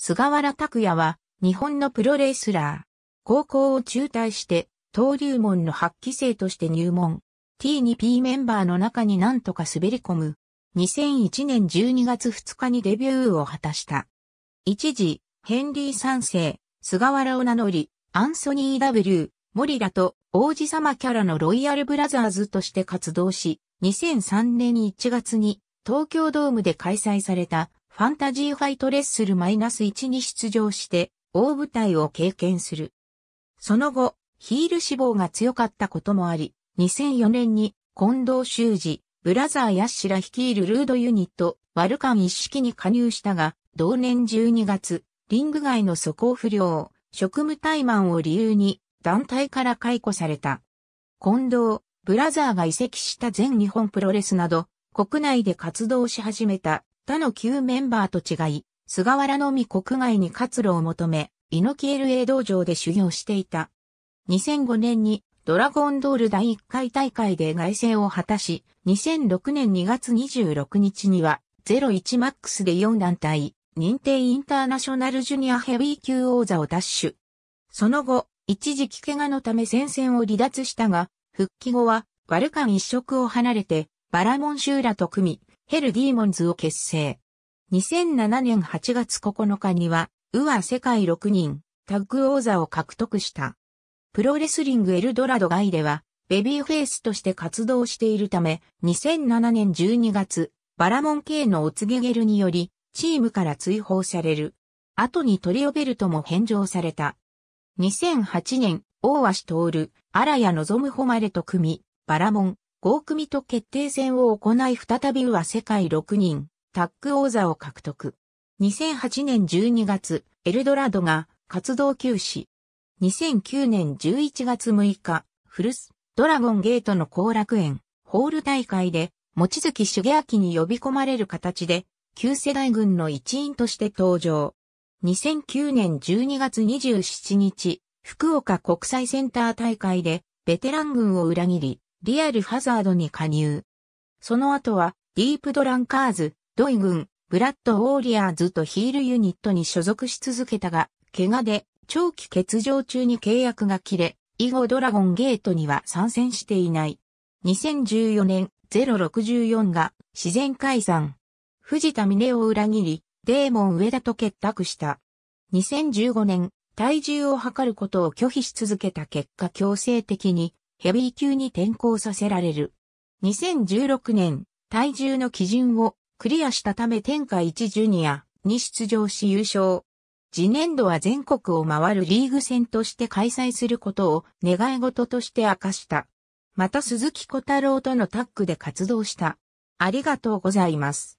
菅原拓也は、日本のプロレスラー。高校を中退して、登竜門の8期生として入門。T2P メンバーの中に何とか滑り込む。2001年12月2日にデビューを果たした。一時、ヘンリー3世、菅原を名乗り、アンソニー W、モリラと王子様キャラのロイヤルブラザーズとして活動し、2003年1月に東京ドームで開催されたファンタジーファイトレッスルマイナス -1 に出場して、大舞台を経験する。その後、ヒール志望が強かったこともあり、2004年に近藤修二、ブラザーヤッシら率いるルードユニット、ワルカン一式に加入したが、同年12月、リング外の素行不良、職務怠慢を理由に団体から解雇された。近藤、ブラザーが移籍した全日本プロレスなど、国内で活動し始めた他の旧メンバーと違い、菅原のみ国外に活路を求め、猪木 LA 道場で修行していた。2005年にドラゴンドール第1回大会で外戦を果たし、2006年2月26日には、01マックスで4団体、認定インターナショナルジュニアヘビー級王座を奪取。その後、一時期怪我のため戦線を離脱したが、復帰後は、ワルカン一色を離れて、バラモンシューラと組み、ヘルディーモンズを結成。2007年8月9日には、ウア世界6人、タッグ王座を獲得した。プロレスリングエルドラドガイでは、ベビーフェイスとして活動しているため、2007年12月、バラモン系のお告げゲルにより、チームから追放される。後にトリオベルトも返上された。2008年、大足徹、荒谷望む誉れと組み、バラモン、合組と決定戦を行い再びは世界6人、タッグ王座を獲得。2008年12月、エルドラドが活動休止。2009年11月6日、フルス、ドラゴンゲートの後楽園、ホール大会で、餅月茂明に呼び込まれる形で、旧世代軍の一員として登場。2009年12月27日、福岡国際センター大会で、ベテラン軍を裏切り、リアルハザードに加入。その後は、ディープドランカーズ、ドイ軍、ブラッドウォーリアーズとヒールユニットに所属し続けたが、怪我で長期欠場中に契約が切れ、以後ドラゴンゲートには参戦していない。2014年064が自然解散。藤田峰を裏切り、デーモン上田と結託した。2015年、体重を測ることを拒否し続けた結果強制的にヘビー級に転向させられる。2016年、体重の基準をクリアしたため天下一ジュニアに出場し優勝。次年度は全国を回るリーグ戦として開催することを願い事として明かした。また鈴木小太郎とのタッグで活動した。ありがとうございます。